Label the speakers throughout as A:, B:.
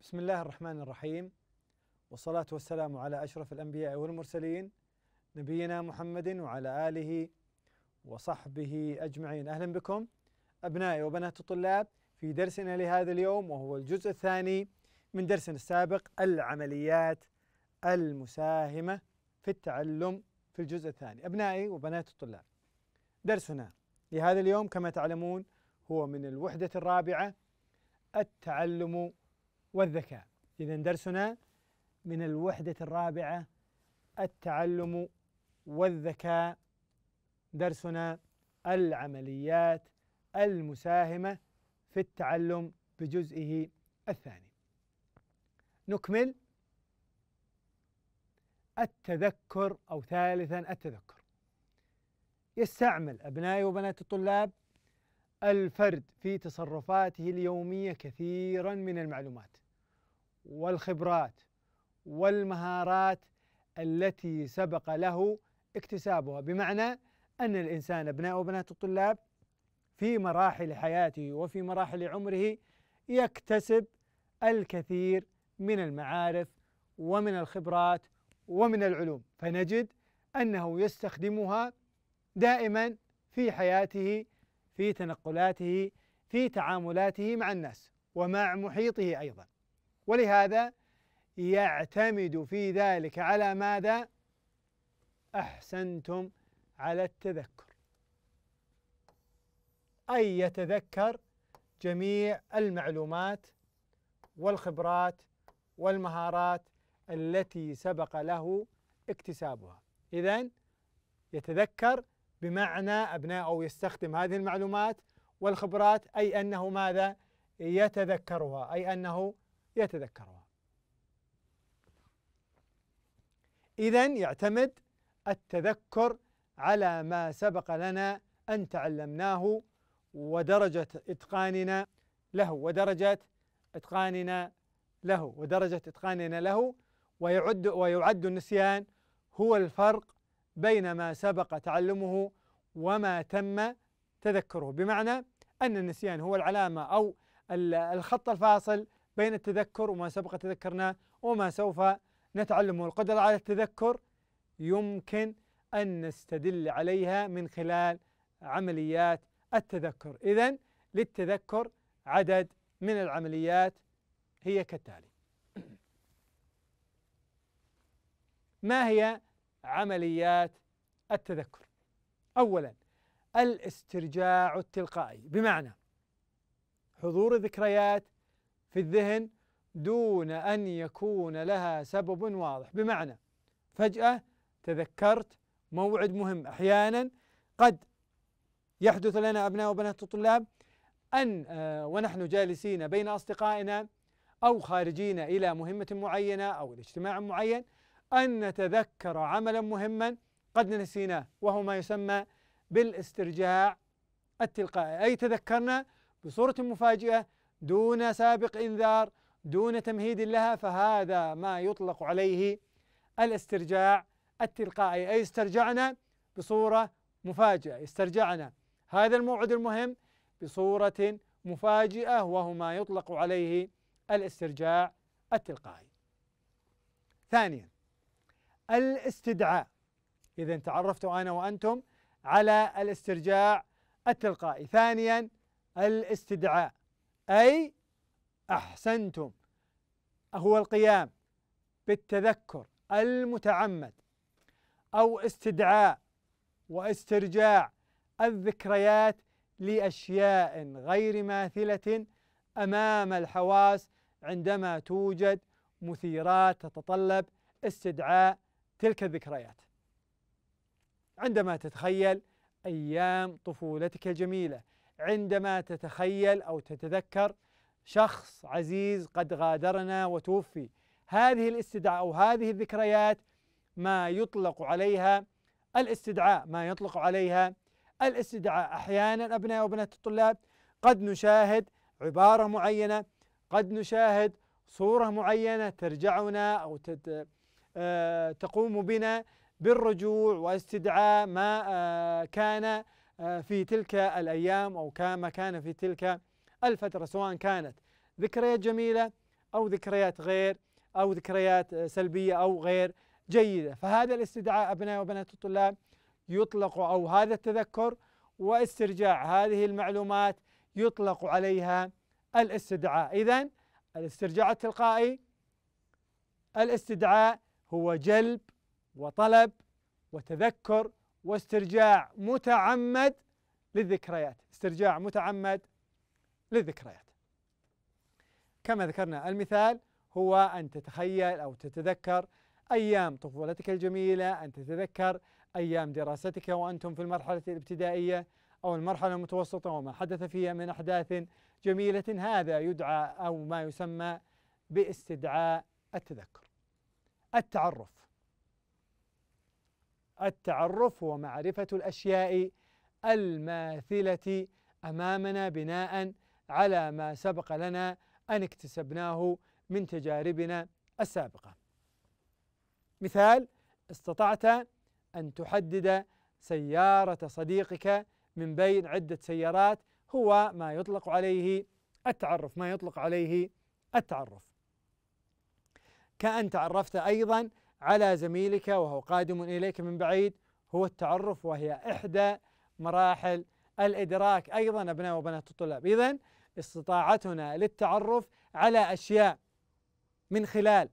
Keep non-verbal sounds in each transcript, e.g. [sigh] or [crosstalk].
A: بسم الله الرحمن الرحيم والصلاة والسلام على أشرف الأنبياء والمرسلين نبينا محمد وعلى آله وصحبه أجمعين أهلا بكم أبنائي وبنات الطلاب في درسنا لهذا اليوم وهو الجزء الثاني من درسنا السابق العمليات المساهمة في التعلم في الجزء الثاني أبنائي وبنات الطلاب درسنا لهذا اليوم كما تعلمون هو من الوحدة الرابعة التعلم والذكاء إذا درسنا من الوحدة الرابعة التعلم والذكاء درسنا العمليات المساهمة في التعلم بجزئه الثاني نكمل التذكر أو ثالثا التذكر يستعمل أبنائي وبنات الطلاب الفرد في تصرفاته اليومية كثيرا من المعلومات والخبرات والمهارات التي سبق له اكتسابها بمعنى أن الإنسان أبناء وبنات الطلاب في مراحل حياته وفي مراحل عمره يكتسب الكثير من المعارف ومن الخبرات ومن العلوم فنجد أنه يستخدمها دائما في حياته في تنقلاته في تعاملاته مع الناس ومع محيطه ايضا ولهذا يعتمد في ذلك على ماذا احسنتم على التذكر اي يتذكر جميع المعلومات والخبرات والمهارات التي سبق له اكتسابها اذا يتذكر بمعنى أبناؤه يستخدم هذه المعلومات والخبرات أي أنه ماذا يتذكرها أي أنه يتذكرها إذا يعتمد التذكر على ما سبق لنا أن تعلمناه ودرجة إتقاننا له ودرجة إتقاننا له ودرجة إتقاننا له ويعد ويعد النسيان هو الفرق بين ما سبق تعلمه وما تم تذكره بمعنى أن النسيان هو العلامة أو الخط الفاصل بين التذكر وما سبق تذكرناه وما سوف نتعلمه القدرة على التذكر يمكن أن نستدل عليها من خلال عمليات التذكر إذا للتذكر عدد من العمليات هي كالتالي [clears throat] ما هي عمليات التذكر اولا الاسترجاع التلقائي بمعنى حضور ذكريات في الذهن دون ان يكون لها سبب واضح بمعنى فجاه تذكرت موعد مهم احيانا قد يحدث لنا ابناء وبنات الطلاب ان آه، ونحن جالسين بين اصدقائنا او خارجين الى مهمه معينه او اجتماع معين أن نتذكر عملا مهما قد نسيناه وهو ما يسمى بالاسترجاع التلقائي أي تذكرنا بصورة مفاجئة دون سابق إنذار دون تمهيد لها فهذا ما يطلق عليه الاسترجاع التلقائي أي استرجعنا بصورة مفاجئة استرجعنا هذا الموعد المهم بصورة مفاجئة وهو ما يطلق عليه الاسترجاع التلقائي. ثانيا الاستدعاء إذا تعرفت أنا وأنتم على الاسترجاع التلقائي ثانيا الاستدعاء أي أحسنتم هو القيام بالتذكر المتعمد أو استدعاء واسترجاع الذكريات لأشياء غير ماثلة أمام الحواس عندما توجد مثيرات تتطلب استدعاء تلك الذكريات عندما تتخيل أيام طفولتك الجميلة عندما تتخيل أو تتذكر شخص عزيز قد غادرنا وتوفي هذه الاستدعاء أو هذه الذكريات ما يطلق عليها الاستدعاء ما يطلق عليها الاستدعاء أحيانا أبناء وبنات الطلاب قد نشاهد عبارة معينة قد نشاهد صورة معينة ترجعنا أو تت آه، تقوم بنا بالرجوع واستدعاء ما آه، كان آه، في تلك الأيام أو ما كان في تلك الفترة سواء كانت ذكريات جميلة أو ذكريات غير أو ذكريات سلبية أو غير جيدة فهذا الاستدعاء أبناء وبنات الطلاب يطلق أو هذا التذكر واسترجاع هذه المعلومات يطلق عليها الاستدعاء إذا الاسترجاع التلقائي الاستدعاء هو جلب وطلب وتذكر واسترجاع متعمد للذكريات استرجاع متعمد للذكريات كما ذكرنا المثال هو أن تتخيل أو تتذكر أيام طفولتك الجميلة أن تتذكر أيام دراستك وأنتم في المرحلة الابتدائية أو المرحلة المتوسطة وما حدث فيها من أحداث جميلة هذا يدعى أو ما يسمى باستدعاء التذكر التعرف التعرف هو معرفة الأشياء الماثلة أمامنا بناء على ما سبق لنا أن اكتسبناه من تجاربنا السابقة مثال استطعت أن تحدد سيارة صديقك من بين عدة سيارات هو ما يطلق عليه التعرف ما يطلق عليه التعرف كأن تعرفت أيضا على زميلك وهو قادم إليك من بعيد هو التعرف وهي إحدى مراحل الإدراك أيضا أبناء وبنات الطلاب إذا استطاعتنا للتعرف على أشياء من خلال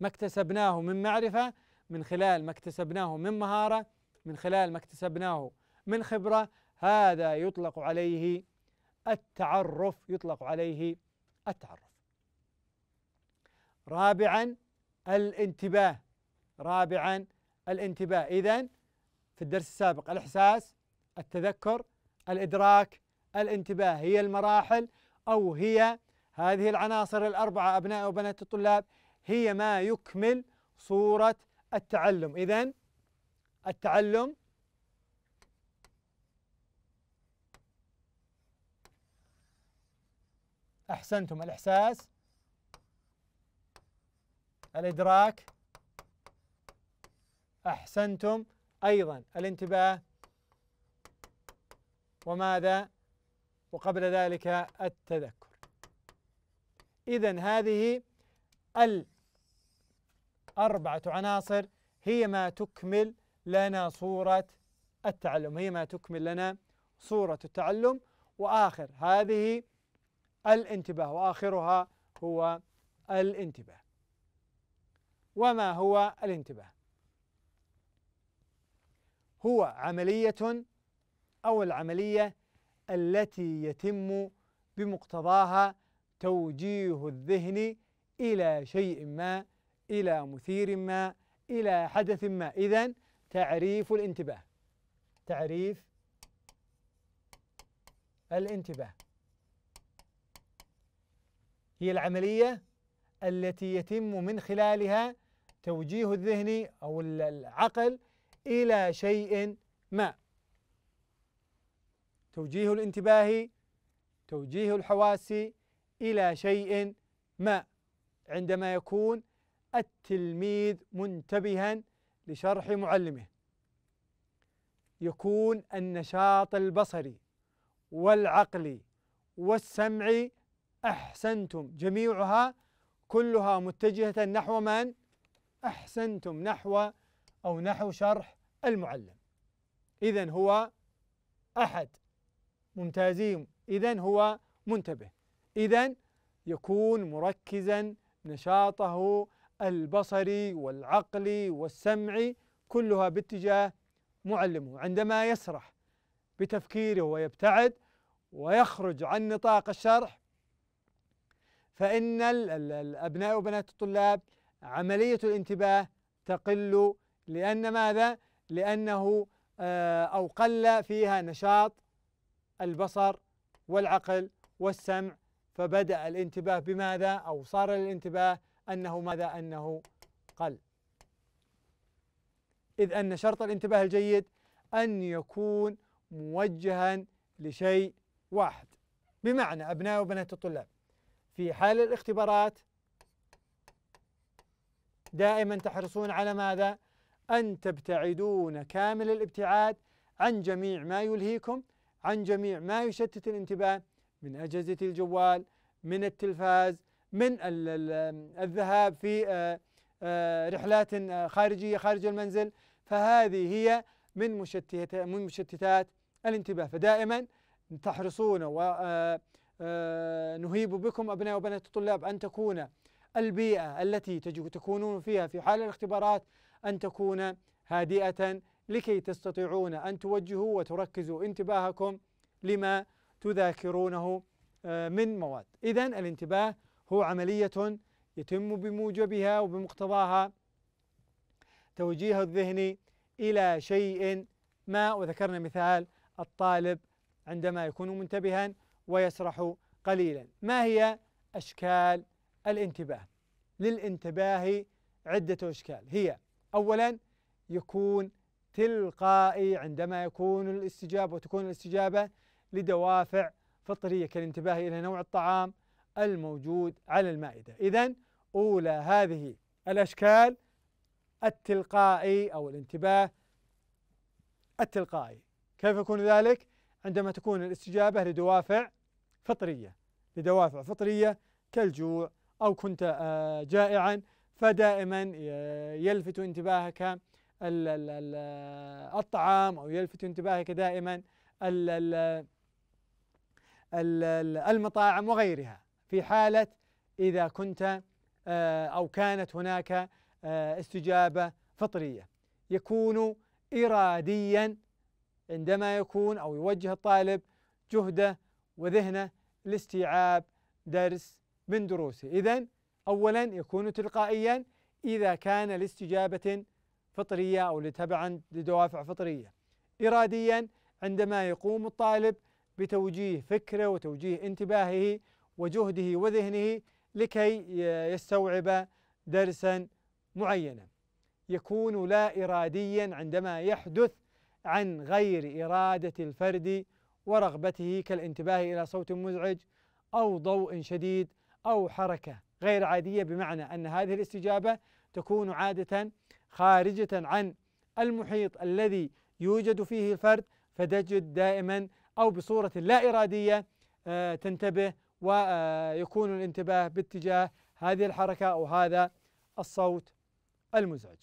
A: ما اكتسبناه من معرفة من خلال ما اكتسبناه من مهارة من خلال ما اكتسبناه من خبرة هذا يطلق عليه التعرف يطلق عليه التعرف رابعا الانتباه رابعا الانتباه إذا في الدرس السابق الإحساس التذكر الإدراك الانتباه هي المراحل أو هي هذه العناصر الأربعة أبناء وبنات الطلاب هي ما يكمل صورة التعلم إذا التعلم أحسنتم الإحساس الإدراك أحسنتم أيضا الانتباه وماذا وقبل ذلك التذكر إذا هذه الأربعة عناصر هي ما تكمل لنا صورة التعلم هي ما تكمل لنا صورة التعلم وآخر هذه الانتباه وآخرها هو الانتباه وما هو الانتباه هو عملية أو العملية التي يتم بمقتضاها توجيه الذهن إلى شيء ما إلى مثير ما إلى حدث ما إذا تعريف الانتباه تعريف الانتباه هي العملية التي يتم من خلالها التوجيه الذهني أو العقل إلى شيء ما توجيه الانتباه توجيه الحواس إلى شيء ما عندما يكون التلميذ منتبها لشرح معلمه يكون النشاط البصري والعقلي والسمعي أحسنتم جميعها كلها متجهة نحو من؟ أحسنتم نحو أو نحو شرح المعلم إذا هو أحد ممتازين إذا هو منتبه إذا يكون مركزا نشاطه البصري والعقلي والسمعي كلها باتجاه معلمه عندما يسرح بتفكيره ويبتعد ويخرج عن نطاق الشرح فإن الأبناء وبنات الطلاب عملية الانتباه تقل لأن ماذا؟ لأنه آه، أو قل فيها نشاط البصر والعقل والسمع فبدأ الانتباه بماذا؟ أو صار الانتباه أنه ماذا؟ أنه قل إذ أن شرط الانتباه الجيد أن يكون موجها لشيء واحد بمعنى أبناء وبنات الطلاب في حال الاختبارات دائما تحرصون على ماذا؟ أن تبتعدون كامل الابتعاد عن جميع ما يلهيكم عن جميع ما يشتت الانتباه من أجهزة الجوال من التلفاز من الذهاب في آه، آه، رحلات آه، خارجية خارج المنزل فهذه هي من مشتتات من مشتتات الانتباه فدائما تحرصون ونهيب بكم أبناء وبنات الطلاب أن تكون البيئة التي تكونون فيها في حال الاختبارات أن تكون هادئة لكي تستطيعون أن توجهوا وتركزوا انتباهكم لما تذاكرونه آه، من مواد إذا الانتباه هو عملية يتم بموجبها وبمقتضاها توجيه الذهن إلى شيء ما وذكرنا مثال الطالب عندما يكون منتبها ويسرح قليلا ما هي أشكال الانتباه للانتباه عدة أشكال هي أولا يكون تلقائي عندما يكون الاستجابة وتكون الاستجابة لدوافع فطرية كالانتباه إلى نوع الطعام الموجود على المائدة إذا أولى هذه الأشكال التلقائي أو الانتباه التلقائي كيف يكون ذلك؟ عندما تكون الاستجابة لدوافع فطرية لدوافع فطرية كالجوع أو كنت آه، جائعا فدائما آه، يلفت انتباهك آه، الطعام أو يلفت انتباهك دائما المطاعم وغيرها في حالة إذا كنت أو كانت هناك استجابة فطرية يكون إراديا عندما يكون أو يوجه الطالب جهده وذهنه لاستيعاب درس من دروسه إذا أولا يكون تلقائيا إذا كان لاستجابة فطرية أو تبعا لدوافع فطرية إراديا عندما يقوم الطالب بتوجيه فكره وتوجيه انتباهه وجهده وذهنه لكي يستوعب درسا معينا يكون لا إراديا عندما يحدث عن غير إرادة الفرد ورغبته كالانتباه إلى صوت مزعج أو ضوء شديد أو حركة غير عادية بمعنى أن هذه الاستجابة تكون عادة خارجة عن المحيط الذي يوجد فيه الفرد فتجد دائما أو بصورة لا إرادية آه، تنتبه ويكون الانتباه باتجاه هذه الحركة أو هذا الصوت المزعج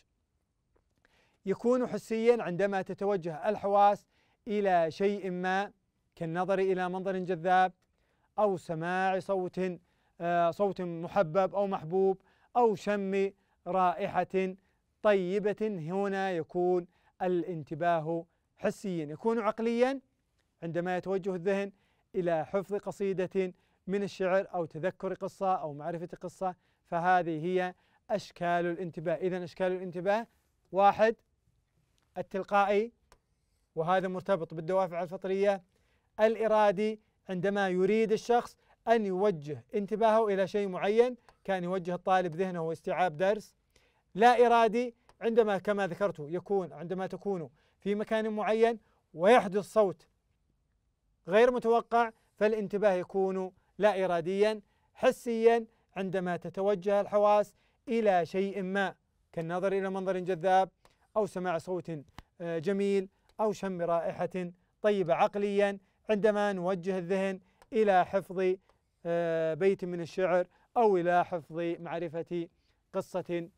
A: يكون حسيا عندما تتوجه الحواس إلى شيء ما كالنظر إلى منظر جذاب أو سماع صوت آه، صوت محبب أو محبوب أو شم رائحة طيبة هنا يكون الانتباه حسيا يكون عقليا عندما يتوجه الذهن إلى حفظ قصيدة من الشعر أو تذكر قصة أو معرفة قصة فهذه هي أشكال الانتباه إذا أشكال الانتباه واحد التلقائي وهذا مرتبط بالدوافع الفطرية الإرادي عندما يريد الشخص أن يوجه انتباهه إلى شيء معين كان يوجه الطالب ذهنه واستيعاب درس لا إرادي عندما كما ذكرت يكون عندما تكون في مكان معين ويحدث صوت غير متوقع فالانتباه يكون لا إراديا حسيا عندما تتوجه الحواس إلى شيء ما كالنظر إلى منظر جذاب أو سماع صوت آه، جميل أو شم رائحة طيبة عقليا عندما نوجه الذهن إلى حفظ آه، بيت من الشعر أو إلى حفظ معرفة قصة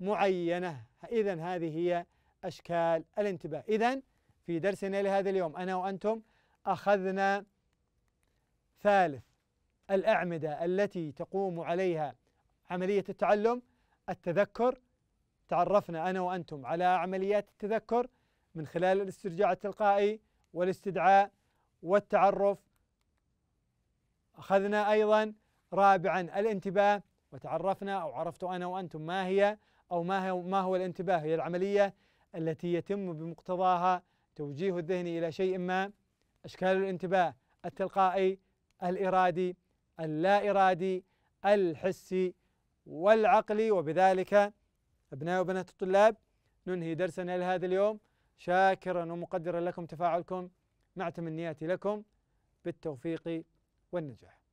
A: معينة إذا هذه هي أشكال الانتباه إذا في درسنا لهذا اليوم أنا وأنتم أخذنا ثالث الأعمدة التي تقوم عليها عملية التعلم التذكر تعرفنا أنا وأنتم على عمليات التذكر من خلال الاسترجاع التلقائي والاستدعاء والتعرف أخذنا أيضا رابعا الانتباه وتعرفنا أو عرفت أنا وأنتم ما هي أو ما هو, ما هو الانتباه هي العملية التي يتم بمقتضاها توجيه الذهن إلى شيء ما أشكال الانتباه التلقائي الإرادي اللا إرادي الحسي والعقلي وبذلك أبناء وبنات الطلاب ننهي درسنا لهذا اليوم شاكرا ومقدرا لكم تفاعلكم مع تمنياتي لكم بالتوفيق والنجاح